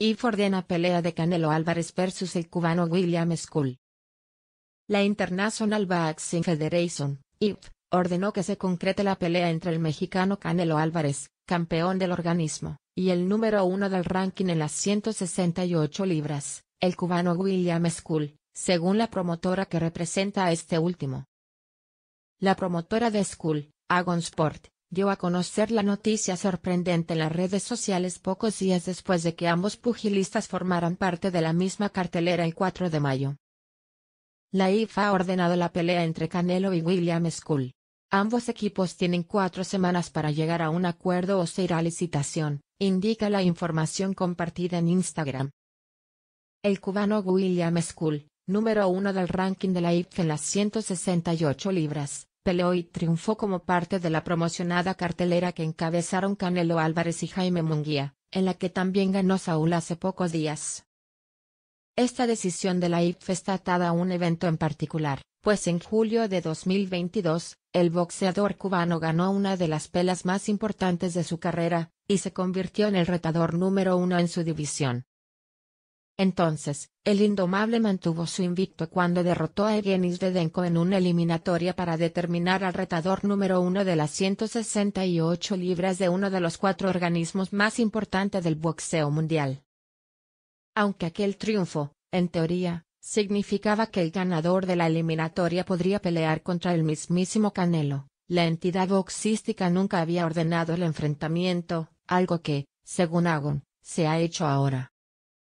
IF ordena pelea de Canelo Álvarez versus el cubano William School. La International Boxing Federation, IF, ordenó que se concrete la pelea entre el mexicano Canelo Álvarez, campeón del organismo, y el número uno del ranking en las 168 libras, el cubano William School, según la promotora que representa a este último. La promotora de Skull, Agon Sport, dio a conocer la noticia sorprendente en las redes sociales pocos días después de que ambos pugilistas formaran parte de la misma cartelera el 4 de mayo. La IFA ha ordenado la pelea entre Canelo y William School. Ambos equipos tienen cuatro semanas para llegar a un acuerdo o se irá a licitación, indica la información compartida en Instagram. El cubano William School, número uno del ranking de la IFA en las 168 libras, peleó y triunfó como parte de la promocionada cartelera que encabezaron Canelo Álvarez y Jaime Munguía, en la que también ganó Saúl hace pocos días. Esta decisión de la IF está atada a un evento en particular, pues en julio de 2022, el boxeador cubano ganó una de las pelas más importantes de su carrera, y se convirtió en el retador número uno en su división. Entonces, el indomable mantuvo su invicto cuando derrotó a Egenis Dedenko en una eliminatoria para determinar al retador número uno de las 168 libras de uno de los cuatro organismos más importantes del boxeo mundial. Aunque aquel triunfo, en teoría, significaba que el ganador de la eliminatoria podría pelear contra el mismísimo Canelo, la entidad boxística nunca había ordenado el enfrentamiento, algo que, según Agon, se ha hecho ahora.